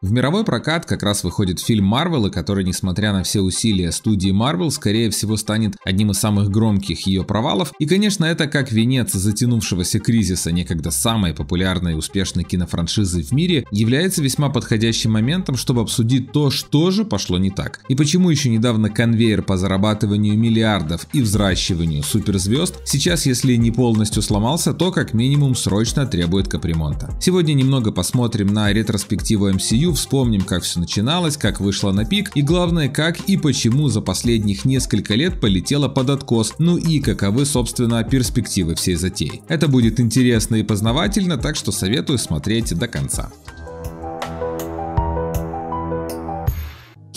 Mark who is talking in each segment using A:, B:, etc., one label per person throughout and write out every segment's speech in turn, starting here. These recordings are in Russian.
A: В мировой прокат как раз выходит фильм Марвела, который, несмотря на все усилия студии Марвел, скорее всего станет одним из самых громких ее провалов. И, конечно, это как венец затянувшегося кризиса некогда самой популярной и успешной кинофраншизы в мире, является весьма подходящим моментом, чтобы обсудить то, что же пошло не так. И почему еще недавно конвейер по зарабатыванию миллиардов и взращиванию суперзвезд сейчас, если не полностью сломался, то как минимум срочно требует капремонта. Сегодня немного посмотрим на ретроспективу MCU, интервью, вспомним, как все начиналось, как вышло на пик и главное, как и почему за последних несколько лет полетело под откос, ну и каковы, собственно, перспективы всей затеи. Это будет интересно и познавательно, так что советую смотреть до конца.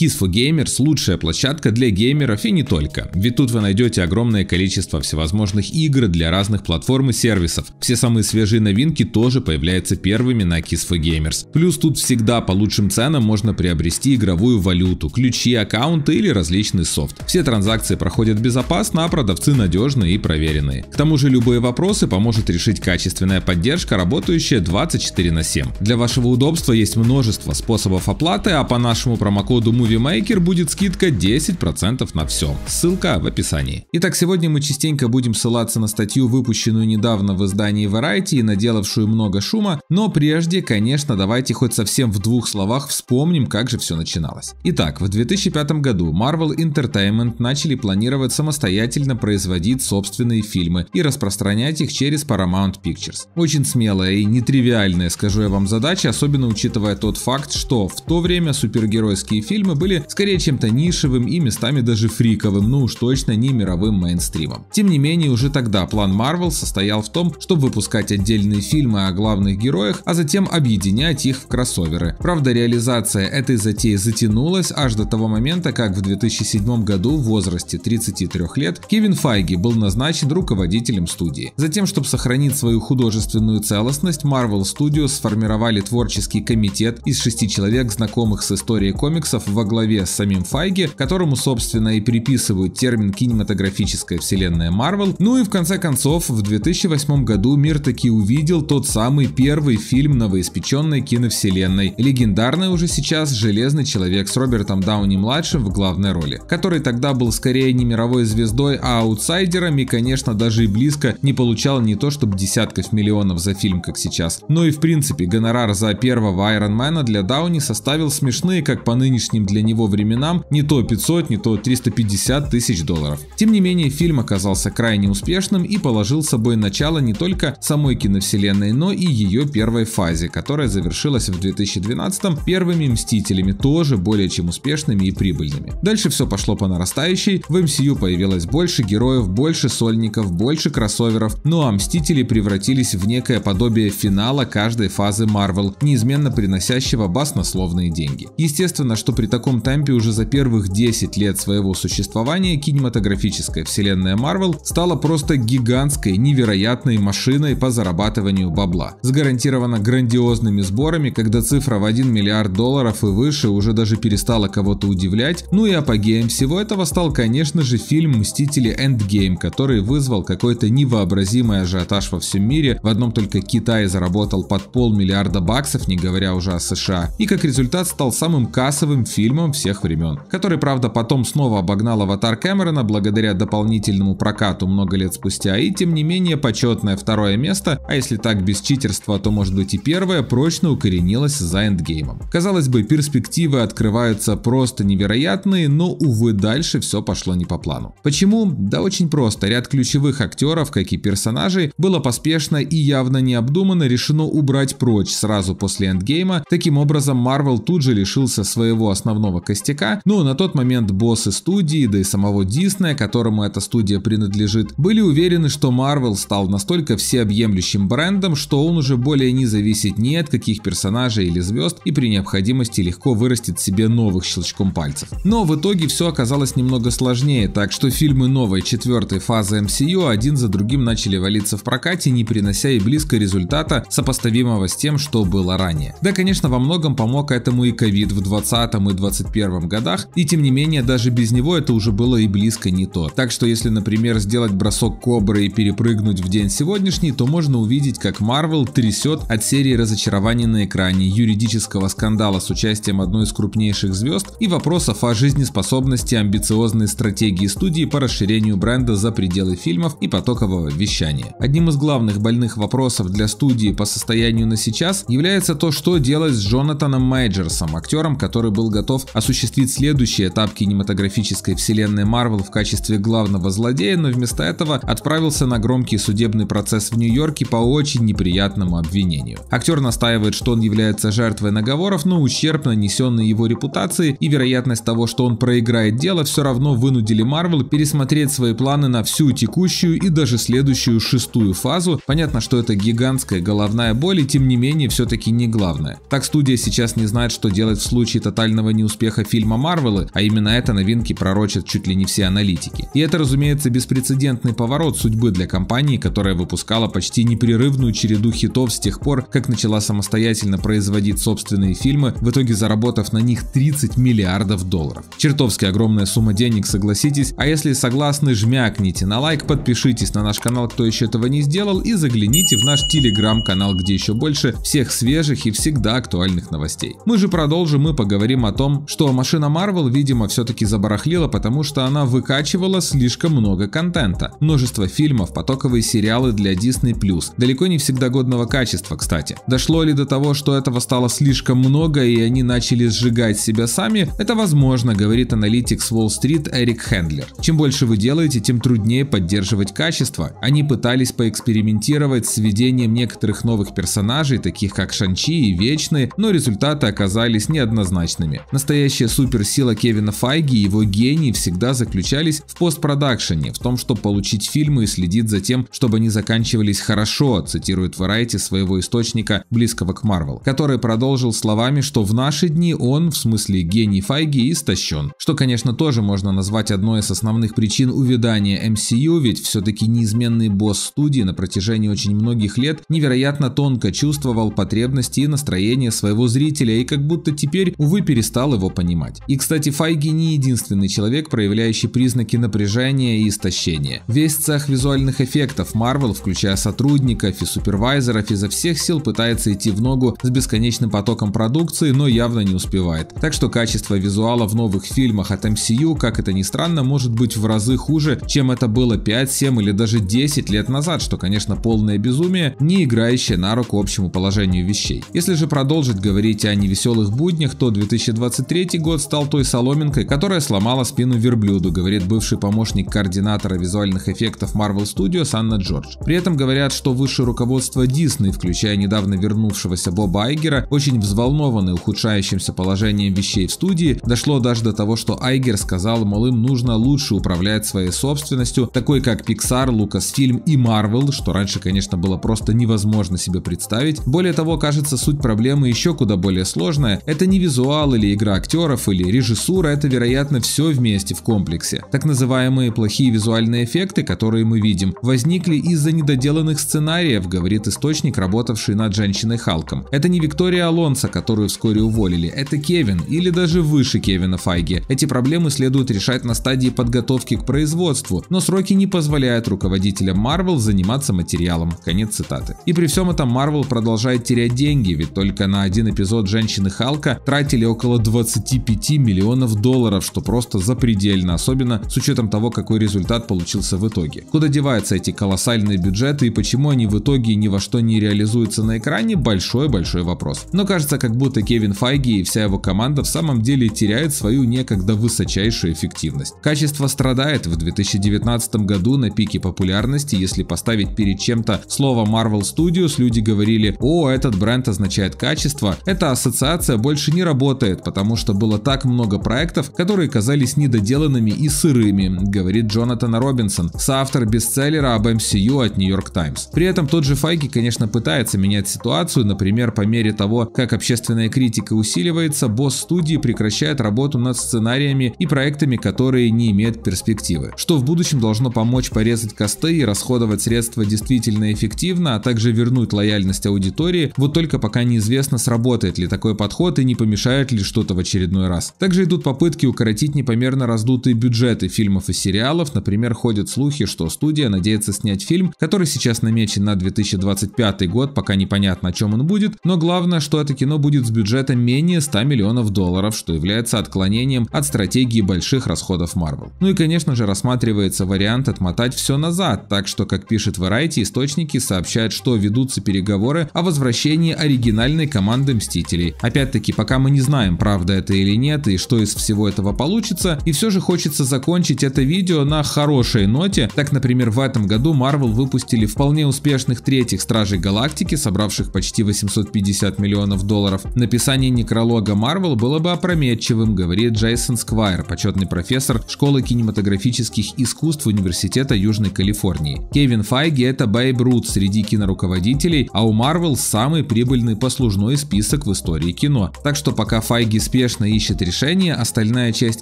A: Kisfo Gamers – лучшая площадка для геймеров и не только, ведь тут вы найдете огромное количество всевозможных игр для разных платформ и сервисов. Все самые свежие новинки тоже появляются первыми на Kisfo Gamers. Плюс тут всегда по лучшим ценам можно приобрести игровую валюту, ключи, аккаунты или различный софт. Все транзакции проходят безопасно, а продавцы надежные и проверенные. К тому же любые вопросы поможет решить качественная поддержка, работающая 24 на 7. Для вашего удобства есть множество способов оплаты, а по нашему промокоду MOVIE Movie Maker будет скидка 10% на все. Ссылка в описании. Итак, сегодня мы частенько будем ссылаться на статью, выпущенную недавно в издании Variety и наделавшую много шума, но прежде, конечно, давайте хоть совсем в двух словах вспомним, как же все начиналось. Итак, в 2005 году Marvel Entertainment начали планировать самостоятельно производить собственные фильмы и распространять их через Paramount Pictures. Очень смелая и нетривиальная, скажу я вам, задача, особенно учитывая тот факт, что в то время супергеройские фильмы были скорее чем-то нишевым и местами даже фриковым, ну уж точно не мировым мейнстримом. Тем не менее, уже тогда план Marvel состоял в том, чтобы выпускать отдельные фильмы о главных героях, а затем объединять их в кроссоверы. Правда, реализация этой затеи затянулась аж до того момента, как в 2007 году в возрасте 33 лет Кевин Файги был назначен руководителем студии. Затем, чтобы сохранить свою художественную целостность, Marvel Studios сформировали творческий комитет из шести человек, знакомых с историей комиксов в во главе с самим Файги, которому, собственно, и приписывают термин «кинематографическая вселенная Марвел». Ну и в конце концов, в 2008 году мир таки увидел тот самый первый фильм новоиспеченной киновселенной, легендарный уже сейчас «Железный человек» с Робертом Дауни-младшим в главной роли, который тогда был скорее не мировой звездой, а аутсайдером и, конечно, даже и близко не получал не то чтобы десятков миллионов за фильм, как сейчас, но ну и в принципе гонорар за первого Iron для Дауни составил смешные, как по нынешним для него временам не то 500, не то 350 тысяч долларов. Тем не менее, фильм оказался крайне успешным и положил собой начало не только самой киновселенной, но и ее первой фазе, которая завершилась в 2012 первыми «Мстителями», тоже более чем успешными и прибыльными. Дальше все пошло по нарастающей, в MCU «Эм появилось больше героев, больше сольников, больше кроссоверов, ну а «Мстители» превратились в некое подобие финала каждой фазы Marvel, неизменно приносящего баснословные деньги. Естественно, что при таком таком темпе уже за первых 10 лет своего существования кинематографическая вселенная Marvel стала просто гигантской, невероятной машиной по зарабатыванию бабла. С гарантированно грандиозными сборами, когда цифра в 1 миллиард долларов и выше уже даже перестала кого-то удивлять. Ну и апогеем всего этого стал, конечно же, фильм «Мстители Endgame», который вызвал какой-то невообразимый ажиотаж во всем мире. В одном только Китае заработал под полмиллиарда баксов, не говоря уже о США. И как результат стал самым кассовым фильмом фильмом всех времен, который, правда, потом снова обогнал «Аватар» Кэмерона благодаря дополнительному прокату много лет спустя, и тем не менее почетное второе место, а если так без читерства, то может быть и первое, прочно укоренилось за эндгеймом. Казалось бы, перспективы открываются просто невероятные, но, увы, дальше все пошло не по плану. Почему? Да очень просто. Ряд ключевых актеров, как и персонажей, было поспешно и явно необдуманно решено убрать прочь сразу после эндгейма. Таким образом, Марвел тут же лишился своего основного основного костяка, ну а на тот момент боссы студии, да и самого Диснея, которому эта студия принадлежит, были уверены, что Marvel стал настолько всеобъемлющим брендом, что он уже более не зависит ни от каких персонажей или звезд и при необходимости легко вырастет себе новых щелчком пальцев. Но в итоге все оказалось немного сложнее, так что фильмы новой четвертой фазы MCU один за другим начали валиться в прокате, не принося и близко результата, сопоставимого с тем, что было ранее. Да, конечно, во многом помог этому и ковид в 20 и 20 2021 годах, и тем не менее даже без него это уже было и близко не то. Так что если, например, сделать бросок кобры и перепрыгнуть в день сегодняшний, то можно увидеть, как Marvel трясет от серии разочарований на экране, юридического скандала с участием одной из крупнейших звезд и вопросов о жизнеспособности амбициозной стратегии студии по расширению бренда за пределы фильмов и потокового вещания. Одним из главных больных вопросов для студии по состоянию на сейчас является то, что делать с Джонатаном Мейджерсом, актером, который был готов Райнольдсов осуществит следующий этап кинематографической вселенной Марвел в качестве главного злодея, но вместо этого отправился на громкий судебный процесс в Нью-Йорке по очень неприятному обвинению. Актер настаивает, что он является жертвой наговоров, но ущерб, нанесенный его репутации и вероятность того, что он проиграет дело, все равно вынудили Марвел пересмотреть свои планы на всю текущую и даже следующую шестую фазу. Понятно, что это гигантская головная боль и тем не менее все-таки не главное. Так студия сейчас не знает, что делать в случае тотального неуспеха успеха фильма Марвелы, а именно это новинки пророчат чуть ли не все аналитики. И это, разумеется, беспрецедентный поворот судьбы для компании, которая выпускала почти непрерывную череду хитов с тех пор, как начала самостоятельно производить собственные фильмы, в итоге заработав на них 30 миллиардов долларов. Чертовски огромная сумма денег, согласитесь, а если согласны, жмякните на лайк, подпишитесь на наш канал, кто еще этого не сделал, и загляните в наш телеграм-канал, где еще больше всех свежих и всегда актуальных новостей. Мы же продолжим и поговорим о том, том, что машина Marvel, видимо, все-таки забарахлила, потому что она выкачивала слишком много контента. Множество фильмов, потоковые сериалы для Disney+, далеко не всегда годного качества, кстати. Дошло ли до того, что этого стало слишком много и они начали сжигать себя сами, это возможно, говорит аналитик с Уолл-стрит Эрик Хендлер. Чем больше вы делаете, тем труднее поддерживать качество. Они пытались поэкспериментировать с введением некоторых новых персонажей, таких как Шанчи и Вечные, но результаты оказались неоднозначными. На Настоящая суперсила Кевина Файги и его гений всегда заключались в постпродакшене, в том, чтобы получить фильмы и следить за тем, чтобы они заканчивались хорошо, цитирует Variety своего источника, близкого к Марвел, который продолжил словами, что в наши дни он, в смысле гений Файги, истощен. Что, конечно, тоже можно назвать одной из основных причин увядания MCU, ведь все-таки неизменный босс студии на протяжении очень многих лет невероятно тонко чувствовал потребности и настроение своего зрителя, и как будто теперь, увы, перестал перестал его понимать. И, кстати, Файги не единственный человек, проявляющий признаки напряжения и истощения. Весь цех визуальных эффектов Marvel, включая сотрудников и супервайзеров, изо всех сил пытается идти в ногу с бесконечным потоком продукции, но явно не успевает. Так что качество визуала в новых фильмах от MCU, как это ни странно, может быть в разы хуже, чем это было 5, 7 или даже 10 лет назад, что, конечно, полное безумие, не играющее на руку общему положению вещей. Если же продолжить говорить о невеселых буднях, то 2020 23 год стал той соломинкой, которая сломала спину верблюду, говорит бывший помощник координатора визуальных эффектов Marvel Studios Анна Джордж. При этом говорят, что высшее руководство Disney, включая недавно вернувшегося Боба Айгера, очень взволнованы ухудшающимся положением вещей в студии, дошло даже до того, что Айгер сказал, мол, им нужно лучше управлять своей собственностью, такой как Pixar, Lucasfilm и Marvel, что раньше, конечно, было просто невозможно себе представить. Более того, кажется, суть проблемы еще куда более сложная. Это не визуал или игра игра актеров или режиссура – это, вероятно, все вместе в комплексе. Так называемые плохие визуальные эффекты, которые мы видим, возникли из-за недоделанных сценариев, говорит источник, работавший над «Женщиной Халком». Это не Виктория Алонсо, которую вскоре уволили, это Кевин или даже выше Кевина Файги. Эти проблемы следует решать на стадии подготовки к производству, но сроки не позволяют руководителям Marvel заниматься материалом. Конец цитаты. И при всем этом Marvel продолжает терять деньги, ведь только на один эпизод «Женщины Халка» тратили около 20 25 миллионов долларов, что просто запредельно, особенно с учетом того, какой результат получился в итоге. Куда деваются эти колоссальные бюджеты и почему они в итоге ни во что не реализуются на экране – большой-большой вопрос. Но кажется, как будто Кевин Файги и вся его команда в самом деле теряют свою некогда высочайшую эффективность. Качество страдает в 2019 году на пике популярности, если поставить перед чем-то слово Marvel Studios, люди говорили «О, этот бренд означает качество», эта ассоциация больше не работает, потому потому что было так много проектов, которые казались недоделанными и сырыми, говорит Джонатан Робинсон, соавтор бестселлера об MCU от New York Times. При этом тот же Файки, конечно, пытается менять ситуацию, например, по мере того, как общественная критика усиливается, босс студии прекращает работу над сценариями и проектами, которые не имеют перспективы, что в будущем должно помочь порезать косты и расходовать средства действительно эффективно, а также вернуть лояльность аудитории, вот только пока неизвестно, сработает ли такой подход и не помешает ли что-то в очередной раз. Также идут попытки укоротить непомерно раздутые бюджеты фильмов и сериалов. Например, ходят слухи, что студия надеется снять фильм, который сейчас намечен на 2025 год, пока непонятно о чем он будет, но главное, что это кино будет с бюджетом менее 100 миллионов долларов, что является отклонением от стратегии больших расходов Marvel. Ну и конечно же рассматривается вариант отмотать все назад, так что, как пишет Variety, источники сообщают, что ведутся переговоры о возвращении оригинальной команды Мстителей. Опять-таки, пока мы не знаем, правда правда это или нет, и что из всего этого получится. И все же хочется закончить это видео на хорошей ноте. Так, например, в этом году Marvel выпустили вполне успешных третьих Стражей Галактики, собравших почти 850 миллионов долларов. Написание некролога Marvel было бы опрометчивым, говорит Джейсон Сквайр, почетный профессор школы кинематографических искусств Университета Южной Калифорнии. Кевин Файги это Бэйб Рут среди киноруководителей, а у Marvel самый прибыльный послужной список в истории кино. Так что пока Файги спит спешно ищет решение, остальная часть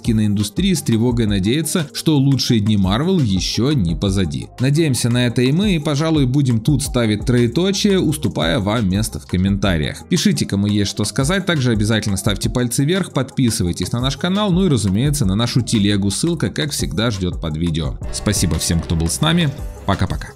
A: киноиндустрии с тревогой надеется, что лучшие дни Марвел еще не позади. Надеемся на это и мы, и, пожалуй, будем тут ставить троеточие, уступая вам место в комментариях. Пишите, кому есть что сказать, также обязательно ставьте пальцы вверх, подписывайтесь на наш канал, ну и, разумеется, на нашу телегу, ссылка, как всегда, ждет под видео. Спасибо всем, кто был с нами, пока-пока.